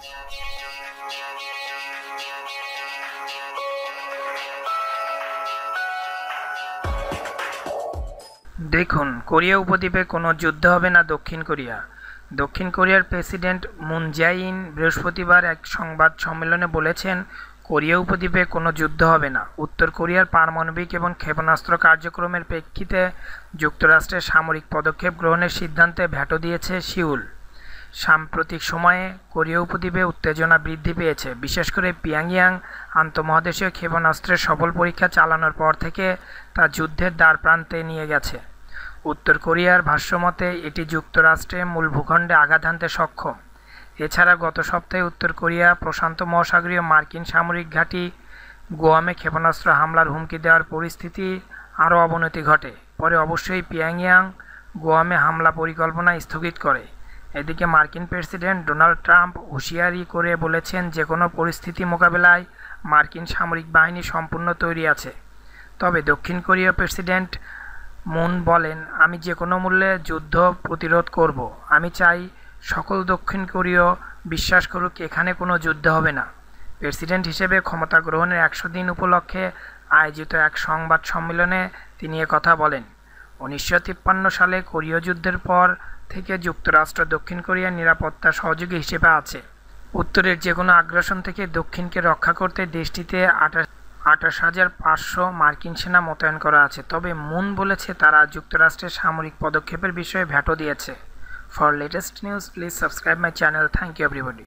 দেখুন কোরিয়া উপদ্বীপে কোনো যুদ্ধ হবে না দক্ষিণ কোরিয়া দক্ষিণ কোরিয়ার প্রেসিডেন্ট মুন জাইন বৃহস্পতিবার এক সংবাদ সম্মেলনে বলেছেন কোরিয়া উপদ্বীপে কোনো যুদ্ধ হবে না উত্তর কোরিয়ার পারমাণবিক এবং ক্ষেপণাস্ত্র কার্যক্রমের প্রেক্ষিতে যুক্তরাষ্ট্রের সামরিক পদক্ষেপ গ্রহণের সিদ্ধান্তে ভ্যাটো দিয়েছে সিউল সাম্প্রতিক সময়ে কোরীয় উপদ্বীপে উত্তেজনা বৃদ্ধি পেয়েছে বিশেষ করে পিয়াংয়াং আন্তঃমহাদেশীয় ক্ষেপণাস্ত্রের সফল পরীক্ষা চালানোর পর থেকে তা যুদ্ধের দ্বার প্রান্তে নিয়ে গেছে উত্তর কোরিয়ার ভাষ্যমতে এটি যুক্তরাষ্ট্রে মূল ভূখণ্ডে আঘাত হানতে সক্ষম এছাড়া গত সপ্তাহে উত্তর কোরিয়া প্রশান্ত মহাসাগরীয় মার্কিন সামরিক ঘাঁটি গোয়ামে ক্ষেপণাস্ত্র হামলার হুমকি দেওয়ার পরিস্থিতি আরও অবনতি ঘটে পরে অবশ্যই পিয়াংয়াং গোয়ামে হামলা পরিকল্পনা স্থগিত করে এদিকে মার্কিন প্রেসিডেন্ট ডোনাল্ড ট্রাম্প হুঁশিয়ারি করে বলেছেন যে কোনো পরিস্থিতি মোকাবেলায় মার্কিন সামরিক বাহিনী সম্পূর্ণ তৈরি আছে তবে দক্ষিণ কোরীয় প্রেসিডেন্ট মুন বলেন আমি যে কোনো মূল্যে যুদ্ধ প্রতিরোধ করব আমি চাই সকল দক্ষিণ কোরীয় বিশ্বাস করুক এখানে কোনো যুদ্ধ হবে না প্রেসিডেন্ট হিসেবে ক্ষমতা গ্রহণের একশো দিন উপলক্ষে আয়োজিত এক সংবাদ সম্মেলনে তিনি কথা বলেন উনিশশো সালে কোরীয় যুদ্ধের পর থেকে যুক্তরাষ্ট্র দক্ষিণ কোরিয়ার নিরাপত্তা সহযোগী হিসেবে আছে উত্তরের যে কোনো আগ্রাসন থেকে দক্ষিণকে রক্ষা করতে দেশটিতে আঠাশ আঠাশ হাজার পাঁচশো মার্কিন সেনা মোতায়েন করা আছে তবে মুন বলেছে তারা যুক্তরাষ্ট্রের সামরিক পদক্ষেপের বিষয়ে ভ্যাটো দিয়েছে for latest news please subscribe my channel thank you everybody